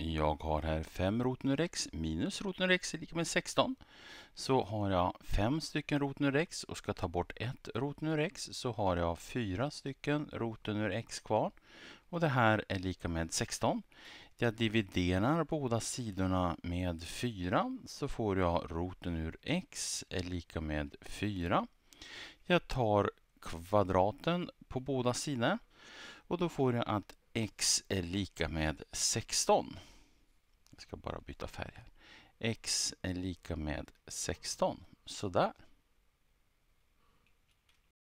Jag har här 5 x minus x är lika med 16. Så har jag 5 stycken x och ska ta bort 1 ett x så har jag 4 stycken x kvar. Och det här är lika med 16. Jag dividerar båda sidorna med 4 så får jag roten ur x är lika med 4. Jag tar kvadraten på båda sidor och då får jag att x är lika med 16. Jag ska bara byta färg här. x är lika med 16. Sådär.